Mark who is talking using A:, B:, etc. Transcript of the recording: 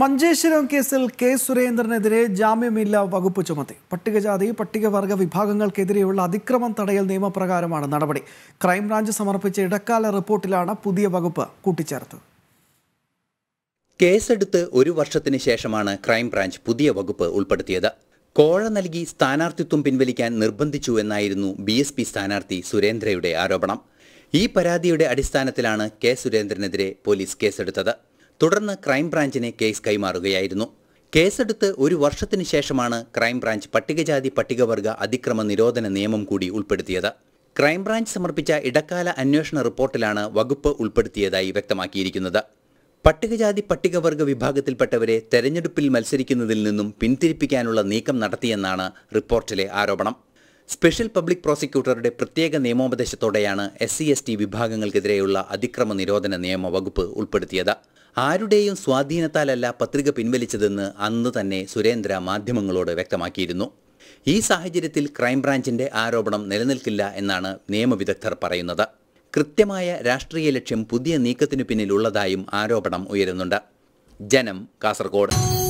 A: മഞ്ചേശ്വരം കേസിൽ കെ സുരേന്ദ്രനെതിരെ ജാമ്യമില്ല വകുപ്പ് ചുമത്തി പട്ടികജാതി പട്ടികവർഗ വിഭാഗങ്ങൾക്കെതിരെയുള്ള അതിക്രമം തടയൽ നിയമപ്രകാരമാണ് നടപടി ക്രൈംബ്രാഞ്ച് സമർപ്പിച്ച ഇടക്കാല റിപ്പോർട്ടിലാണ് പുതിയ വകുപ്പ് കൂട്ടിച്ചേർത്തത് കേസെടുത്ത്
B: ഒരു വർഷത്തിന് ശേഷമാണ് ക്രൈംബ്രാഞ്ച് പുതിയ വകുപ്പ് ഉൾപ്പെടുത്തിയത് കോഴ നൽകി സ്ഥാനാർത്ഥിത്വം പിൻവലിക്കാൻ നിർബന്ധിച്ചു എന്നായിരുന്നു ബി എസ് പി സ്ഥാനാർത്ഥി സുരേന്ദ്രയുടെ ആരോപണം ഈ പരാതിയുടെ അടിസ്ഥാനത്തിലാണ് കെ സുരേന്ദ്രനെതിരെ പോലീസ് കേസെടുത്തത് തുടർന്ന് ക്രൈംബ്രാഞ്ചിന് കേസ് കൈമാറുകയായിരുന്നു കേസെടുത്ത് ഒരു വർഷത്തിന് ശേഷമാണ് ക്രൈംബ്രാഞ്ച് പട്ടികജാതി പട്ടികവർഗ അതിക്രമ നിരോധന നിയമം കൂടി ഉൾപ്പെടുത്തിയത് ക്രൈംബ്രാഞ്ച് സമർപ്പിച്ച ഇടക്കാല അന്വേഷണ റിപ്പോർട്ടിലാണ് വകുപ്പ് ഉൾപ്പെടുത്തിയതായി വ്യക്തമാക്കിയിരിക്കുന്നത് പട്ടികജാതി പട്ടികവർഗ വിഭാഗത്തിൽപ്പെട്ടവരെ തെരഞ്ഞെടുപ്പിൽ മത്സരിക്കുന്നതിൽ നിന്നും പിന്തിരിപ്പിക്കാനുള്ള നീക്കം നടത്തിയെന്നാണ് റിപ്പോർട്ടിലെ ആരോപണം സ്പെഷ്യൽ പബ്ലിക് പ്രോസിക്യൂട്ടറുടെ പ്രത്യേക നിയമോപദേശത്തോടെയാണ് എസ് സി എസ് ടി വിഭാഗങ്ങൾക്കെതിരെയുള്ള അതിക്രമ നിരോധന നിയമവകുപ്പ് ഉൾപ്പെടുത്തിയത് ആരുടെയും സ്വാധീനത്താലല്ല പത്രിക പിൻവലിച്ചതെന്ന് അന്ന് തന്നെ സുരേന്ദ്ര മാധ്യമങ്ങളോട് വ്യക്തമാക്കിയിരുന്നു ഈ സാഹചര്യത്തിൽ ക്രൈംബ്രാഞ്ചിന്റെ ആരോപണം നിലനിൽക്കില്ല എന്നാണ് നിയമവിദഗ്ധർ പറയുന്നത് കൃത്യമായ രാഷ്ട്രീയ ലക്ഷ്യം പുതിയ നീക്കത്തിനു പിന്നിലുള്ളതായും ആരോപണം ഉയരുന്നുണ്ട് ജനം കാസർഗോഡ്